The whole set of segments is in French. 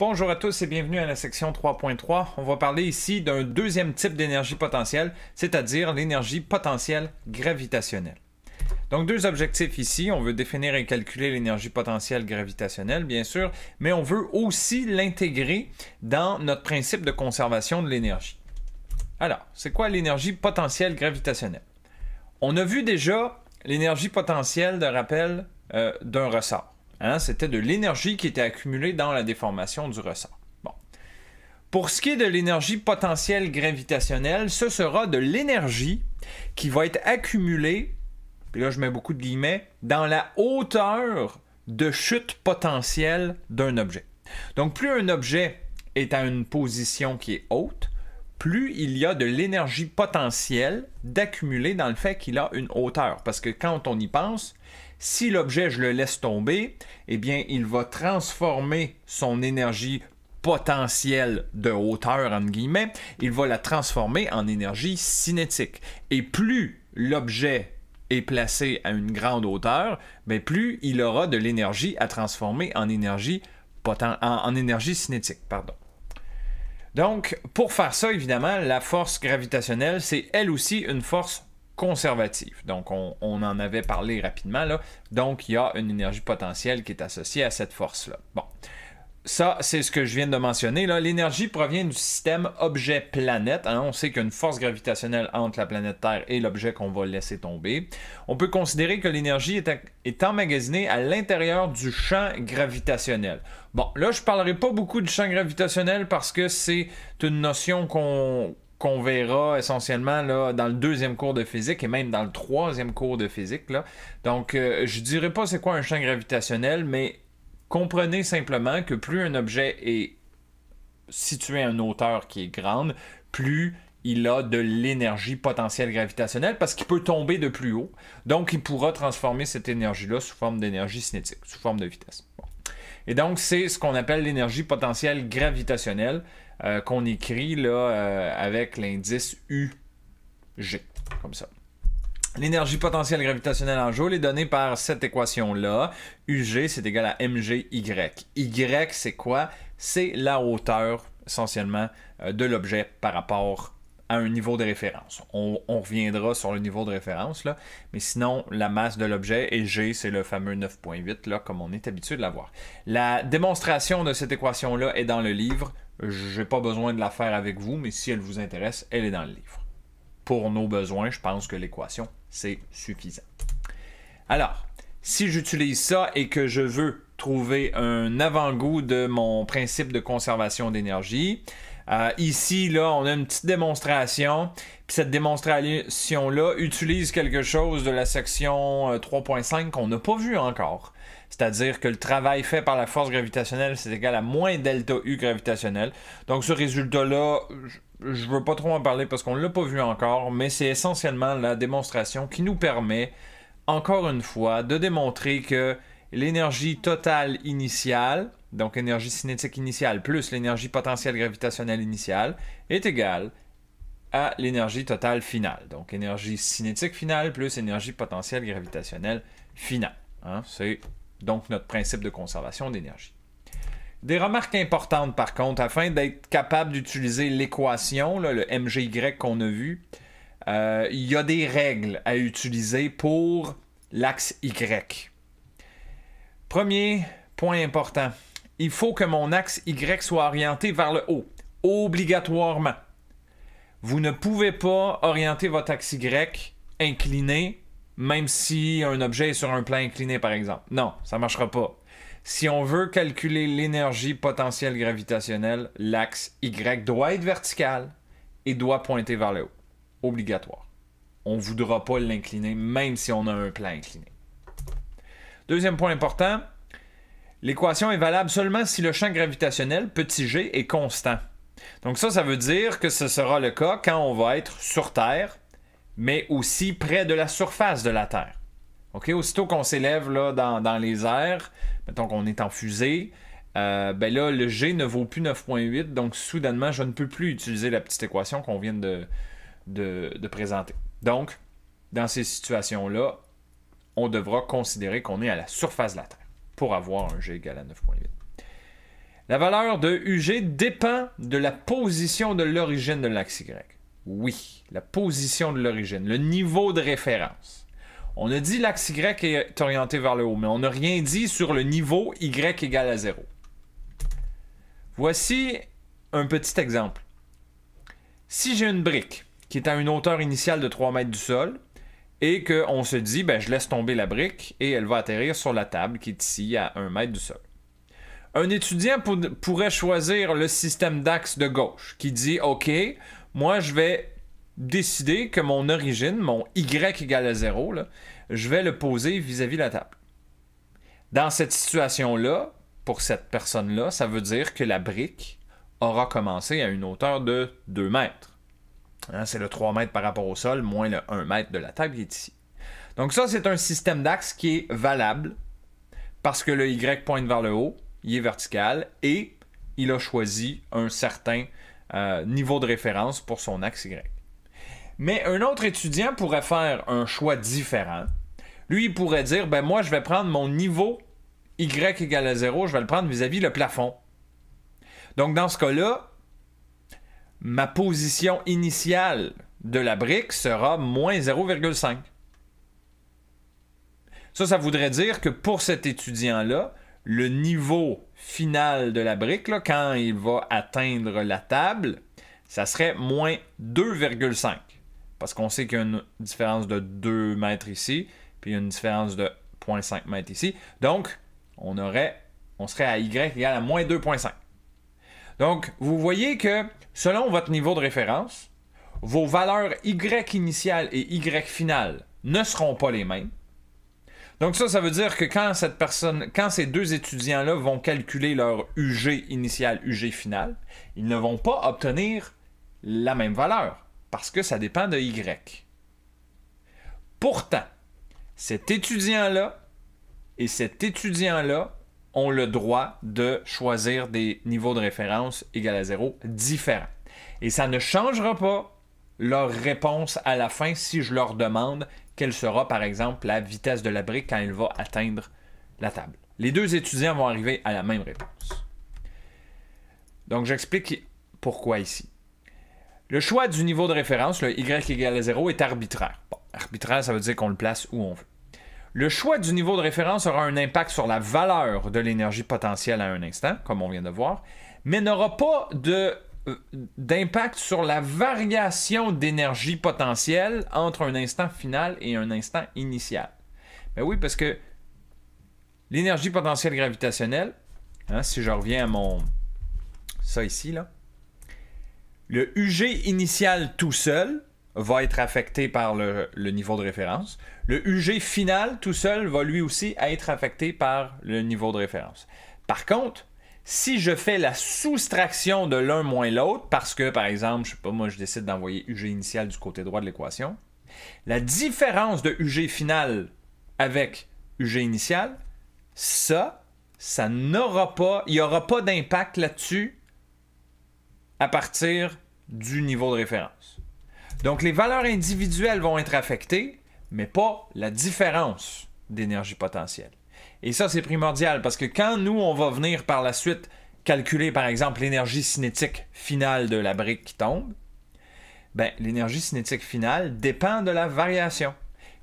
Bonjour à tous et bienvenue à la section 3.3. On va parler ici d'un deuxième type d'énergie potentielle, c'est-à-dire l'énergie potentielle gravitationnelle. Donc deux objectifs ici, on veut définir et calculer l'énergie potentielle gravitationnelle bien sûr, mais on veut aussi l'intégrer dans notre principe de conservation de l'énergie. Alors, c'est quoi l'énergie potentielle gravitationnelle On a vu déjà l'énergie potentielle de rappel euh, d'un ressort. Hein, c'était de l'énergie qui était accumulée dans la déformation du ressort. Bon. Pour ce qui est de l'énergie potentielle gravitationnelle, ce sera de l'énergie qui va être accumulée, et là je mets beaucoup de guillemets, dans la hauteur de chute potentielle d'un objet. Donc plus un objet est à une position qui est haute, plus il y a de l'énergie potentielle d'accumuler dans le fait qu'il a une hauteur. Parce que quand on y pense, si l'objet, je le laisse tomber, eh bien, il va transformer son énergie potentielle de hauteur, en guillemets, il va la transformer en énergie cinétique. Et plus l'objet est placé à une grande hauteur, mais ben, plus il aura de l'énergie à transformer en énergie, en énergie cinétique. Pardon. Donc, pour faire ça, évidemment, la force gravitationnelle, c'est elle aussi une force conservatif. Donc, on, en avait parlé rapidement, là. Donc, il y a une énergie potentielle qui est associée à cette force-là. Bon. Ça, c'est ce que je viens de mentionner. L'énergie provient du système objet-planète. Hein. On sait qu'il y a une force gravitationnelle entre la planète Terre et l'objet qu'on va laisser tomber. On peut considérer que l'énergie est, est, emmagasinée à l'intérieur du champ gravitationnel. Bon, là, je ne parlerai pas beaucoup du champ gravitationnel parce que c'est une notion qu'on qu'on verra essentiellement là, dans le deuxième cours de physique et même dans le troisième cours de physique. Là. Donc, je euh, je dirais pas c'est quoi un champ gravitationnel, mais comprenez simplement que plus un objet est situé à une hauteur qui est grande, plus il a de l'énergie potentielle gravitationnelle parce qu'il peut tomber de plus haut. Donc, il pourra transformer cette énergie-là sous forme d'énergie cinétique, sous forme de vitesse. Et donc, c'est ce qu'on appelle l'énergie potentielle gravitationnelle euh, qu'on écrit là, euh, avec l'indice UG, comme ça. L'énergie potentielle gravitationnelle en joule est donnée par cette équation-là. UG, c'est égal à MGY. Y, c'est quoi? C'est la hauteur, essentiellement, euh, de l'objet par rapport à à un niveau de référence. On, reviendra sur le niveau de référence, là. mais sinon, la masse de l'objet, et G, c'est le fameux 9.8, comme on est habitué de l'avoir. La démonstration de cette équation-là est dans le livre. Je n'ai pas besoin de la faire avec vous, mais si elle vous intéresse, elle est dans le livre. Pour nos besoins, je pense que l'équation, c'est suffisant. Alors, si j'utilise ça et que je veux trouver un avant-goût de mon principe de conservation d'énergie, euh, ici, là, on a une petite démonstration. cette démonstration-là utilise quelque chose de la section 3.5 euh, qu'on n'a pas vu encore. C'est-à-dire que le travail fait par la force gravitationnelle, c'est égal à moins delta U gravitationnel. Donc ce résultat-là, je ne veux pas trop en parler parce qu'on ne l'a pas vu encore, mais c'est essentiellement la démonstration qui nous permet, encore une fois, de démontrer que l'énergie totale initiale, donc énergie cinétique initiale plus l'énergie potentielle gravitationnelle initiale, est égale à l'énergie totale finale. Donc énergie cinétique finale plus énergie potentielle gravitationnelle finale. Hein. C'est donc notre principe de conservation d'énergie. Des remarques importantes par contre, afin d'être capable d'utiliser l'équation, le MGY qu'on a vu, euh, il y a des règles à utiliser pour l'axe Y. Premier point important, il faut que mon axe Y soit orienté vers le haut, obligatoirement. Vous ne pouvez pas orienter votre axe Y incliné, même si un objet est sur un plan incliné, par exemple. Non, ça ne marchera pas. Si on veut calculer l'énergie potentielle gravitationnelle, l'axe Y doit être vertical et doit pointer vers le haut. Obligatoire. On ne voudra pas l'incliner, même si on a un plan incliné. Deuxième point important, L'équation est valable seulement si le champ gravitationnel, petit g, est constant. Donc ça, ça veut dire que ce sera le cas quand on va être sur Terre, mais aussi près de la surface de la Terre. OK? Aussitôt qu'on s'élève là, dans, les airs, mettons qu'on est en fusée, euh, ben là, le G ne vaut plus 9.8, donc soudainement, je ne peux plus utiliser la petite équation qu'on vient de, de présenter. Donc, dans ces situations-là, on devra considérer qu'on est à la surface de la Terre pour avoir un G égal à 9.8. La valeur de UG dépend de la position de l'origine de l'axe Y. Oui, la position de l'origine, le niveau de référence. On a dit l'axe Y est orienté vers le haut, mais on n'a rien dit sur le niveau Y égal à 0. Voici un petit exemple. Si j'ai une brique qui est à une hauteur initiale de 3 mètres du sol, et qu'on se dit, ben, je laisse tomber la brique et elle va atterrir sur la table qui est ici à 1 mètre du sol. Un étudiant pourrait choisir le système d'axe de gauche qui dit, OK, moi je vais décider que mon origine, mon Y égale à 0, je vais le poser vis-à-vis de la table. Dans cette situation-là, pour cette personne-là, ça veut dire que la brique aura commencé à une hauteur de 2 mètres. Hein, c'est le 3 mètres par rapport au sol, moins le 1 mètre de la table qui est ici. Donc ça, c'est un système d'axe qui est valable parce que le Y pointe vers le haut, il est vertical et il a choisi un certain euh, niveau de référence pour son axe Y. Mais un autre étudiant pourrait faire un choix différent. Lui, il pourrait dire, ben moi, je vais prendre mon niveau Y égal à 0, je vais le prendre vis à -vis le plafond. Donc dans ce cas-là, ma position initiale de la brique sera moins 0,5. Ça, ça voudrait dire que pour cet étudiant-là, le niveau final de la brique, là, quand il va atteindre la table, ça serait moins 2,5. Parce qu'on sait qu'il y a une différence de 2 mètres ici, puis une différence de 0,5 mètres ici. Donc, on, aurait, on serait à y égale à moins 2,5. Donc, vous voyez que selon votre niveau de référence, vos valeurs Y initiale et Y final ne seront pas les mêmes. Donc ça, ça veut dire que quand quand ces deux étudiants-là vont calculer leur UG initial, UG final, ils ne vont pas obtenir la même valeur parce que ça dépend de Y. Pourtant, cet étudiant-là et cet étudiant-là ont le droit de choisir des niveaux de référence égal à zéro différents. Et ça ne changera pas leur réponse à la fin si je leur demande quelle sera, par exemple, la vitesse de la brique quand elle va atteindre la table. Les deux étudiants vont arriver à la même réponse. Donc, j'explique pourquoi ici. Le choix du niveau de référence, le y égal à 0, est arbitraire. arbitraire, ça veut dire qu'on le place où on veut. Le choix du niveau de référence aura un impact sur la valeur de l'énergie potentielle à un instant, comme on vient de voir, mais n'aura pas euh, d'impact sur la variation d'énergie potentielle entre un instant final et un instant initial. Ben oui, parce que l'énergie potentielle gravitationnelle, hein, si je reviens à mon... ça ici, là, le UG initial tout seul, va être affecté par le, niveau de référence. Le UG final tout seul va lui aussi être affecté par le niveau de référence. Par contre, si je fais la soustraction de l'un moins l'autre, parce que par exemple, je sais pas, moi je décide d'envoyer UG initial du côté droit de l'équation, la différence de UG final avec UG initial, ça, ça n'aura pas, il n'y aura pas d'impact là-dessus à partir du niveau de référence. Donc les valeurs individuelles vont être affectées, mais pas la différence d'énergie potentielle. Et ça, c'est primordial parce que quand nous, on va venir par la suite calculer, par exemple, l'énergie cinétique finale de la brique qui tombe, ben, l'énergie cinétique finale dépend de la variation.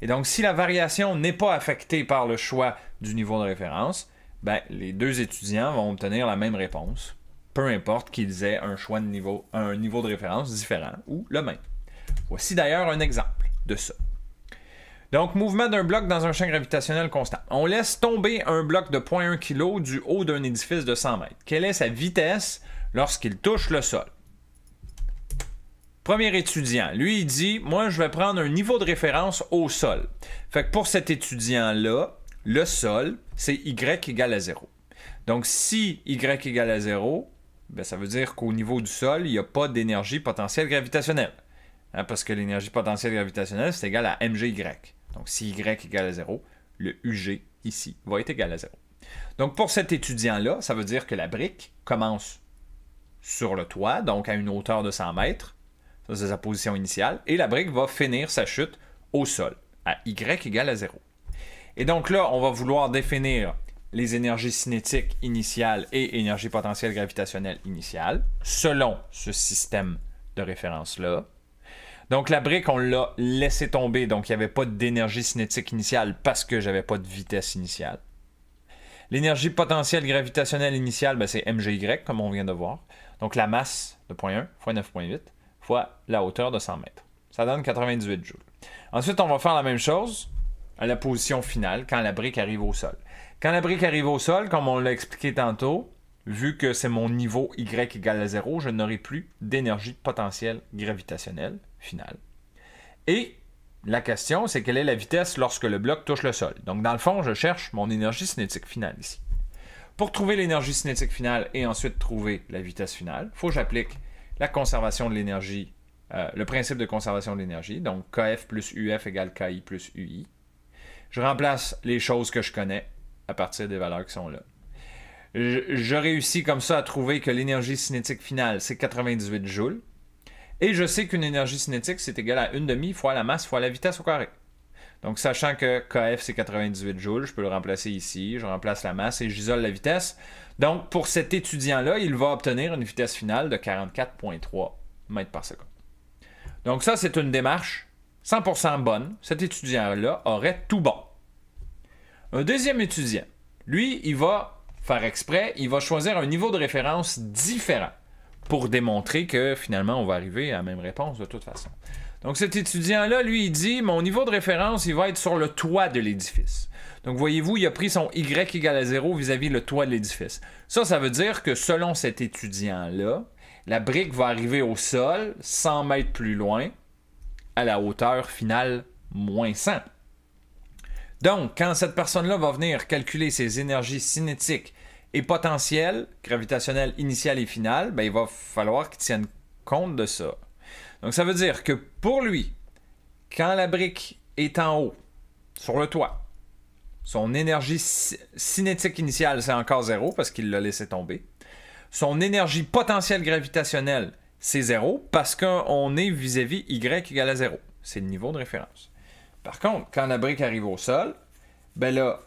Et donc, si la variation n'est pas affectée par le choix du niveau de référence, ben, les deux étudiants vont obtenir la même réponse, peu importe qu'ils aient un choix de niveau, un niveau de référence différent ou le même. Voici d'ailleurs un exemple de ça. Donc, mouvement d'un bloc dans un champ gravitationnel constant. On laisse tomber un bloc de 0.1 kg du haut d'un édifice de 100 mètres. Quelle est sa vitesse lorsqu'il touche le sol? Premier étudiant, lui, il dit Moi, je vais prendre un niveau de référence au sol. Fait que pour cet étudiant-là, le sol, c'est y égale à 0. Donc, si y égale à 0, ben, ça veut dire qu'au niveau du sol, il n'y a pas d'énergie potentielle gravitationnelle. Hein, parce que l'énergie potentielle gravitationnelle, c'est égal à mgy. Donc si y égale à 0, le UG ici va être égal à 0. Donc pour cet étudiant-là, ça veut dire que la brique commence sur le toit, donc à une hauteur de 100 mètres, ça c'est sa position initiale, et la brique va finir sa chute au sol, à y égale à 0. Et donc là, on va vouloir définir les énergies cinétiques initiales et énergie potentielle gravitationnelle initiale selon ce système de référence-là. Donc la brique, on l'a laissé tomber, donc il n'y avait pas d'énergie cinétique initiale parce que j'avais pas de vitesse initiale. L'énergie potentielle gravitationnelle initiale, ben, c'est MGY, comme on vient de voir. Donc la masse de 0.1 fois 9.8 fois la hauteur de 100 mètres. Ça donne 98 joules. Ensuite, on va faire la même chose à la position finale, quand la brique arrive au sol. Quand la brique arrive au sol, comme on l'a expliqué tantôt, vu que c'est mon niveau Y égal à 0, je n'aurai plus d'énergie potentielle gravitationnelle finale. Et la question, c'est quelle est la vitesse lorsque le bloc touche le sol. Donc, dans le fond, je cherche mon énergie cinétique finale ici. Pour trouver l'énergie cinétique finale et ensuite trouver la vitesse finale, il faut que j'applique la conservation de l'énergie, euh, le principe de conservation de l'énergie, donc KF plus UF égale KI plus UI. Je remplace les choses que je connais à partir des valeurs qui sont là je, réussis comme ça à trouver que l'énergie cinétique finale, c'est 98 joules. Et je sais qu'une énergie cinétique, c'est égal à une demi fois la masse fois la vitesse au carré. Donc, sachant que KF, c'est 98 joules, je peux le remplacer ici, je remplace la masse et j'isole la vitesse. Donc, pour cet étudiant-là, il va obtenir une vitesse finale de 44,3 mètres par seconde. Donc, ça, c'est une démarche 100% bonne. Cet étudiant-là aurait tout bon. Un deuxième étudiant, lui, il va faire exprès, il va choisir un niveau de référence différent pour démontrer que finalement on va arriver à la même réponse de toute façon. Donc cet étudiant-là, lui, il dit, mon niveau de référence, il va être sur le toit de l'édifice. Donc voyez-vous, il a pris son Y égal à 0 vis-à-vis le toit de l'édifice. Ça, ça veut dire que selon cet étudiant-là, la brique va arriver au sol 100 mètres plus loin, à la hauteur finale moins 100. Donc, quand cette personne-là va venir calculer ses énergies cinétiques et potentiel gravitationnel initial et final, ben, il va falloir qu'il tienne compte de ça. Donc ça veut dire que pour lui, quand la brique est en haut, sur le toit, son énergie cinétique initiale, c'est encore zéro parce qu'il l'a laissé tomber. Son énergie potentielle gravitationnelle, c'est zéro parce qu'on est vis-à-vis Y égale à zéro. C'est le niveau de référence. Par contre, quand la brique arrive au sol, ben là,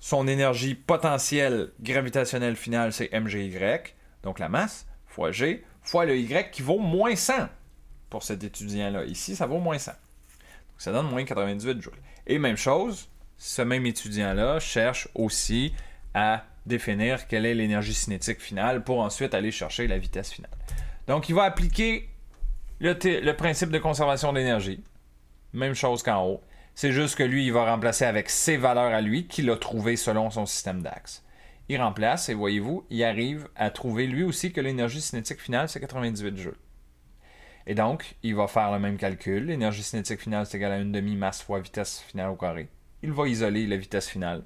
son énergie potentielle gravitationnelle finale, c'est MGY, donc la masse, fois G, fois le Y qui vaut moins 100 pour cet étudiant-là. Ici, ça vaut moins 100. Donc ça donne moins 98 joules. Et même chose, ce même étudiant-là cherche aussi à définir quelle est l'énergie cinétique finale pour ensuite aller chercher la vitesse finale. Donc il va appliquer le, le principe de conservation d'énergie. Même chose qu'en haut. C'est juste que lui, il va remplacer avec ses valeurs à lui qu'il a trouvées selon son système d'axe. Il remplace et voyez-vous, il arrive à trouver lui aussi que l'énergie cinétique finale, c'est 98 joules. Et donc, il va faire le même calcul. L'énergie cinétique finale, c'est égal à une demi-masse fois vitesse finale au carré. Il va isoler la vitesse finale.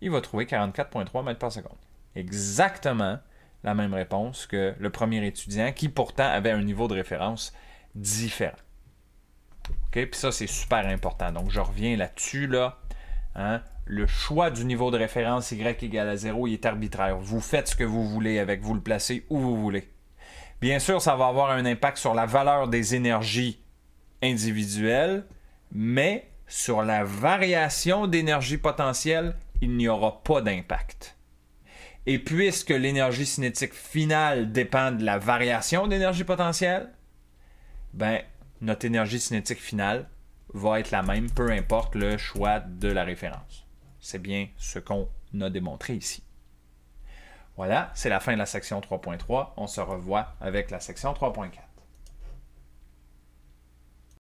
Il va trouver 44,3 mètres par seconde. Exactement la même réponse que le premier étudiant qui pourtant avait un niveau de référence différent. Ok, ça, c'est super important. Donc, je reviens là-dessus. Là, hein? Le choix du niveau de référence Y égale à 0, est arbitraire. Vous faites ce que vous voulez avec, vous le placez où vous voulez. Bien sûr, ça va avoir un impact sur la valeur des énergies individuelles, mais sur la variation d'énergie potentielle, il n'y aura pas d'impact. Et puisque l'énergie cinétique finale dépend de la variation d'énergie potentielle, ben, notre énergie cinétique finale va être la même, peu importe le choix de la référence. C'est bien ce qu'on a démontré ici. Voilà, c'est la fin de la section 3.3. On se revoit avec la section 3.4.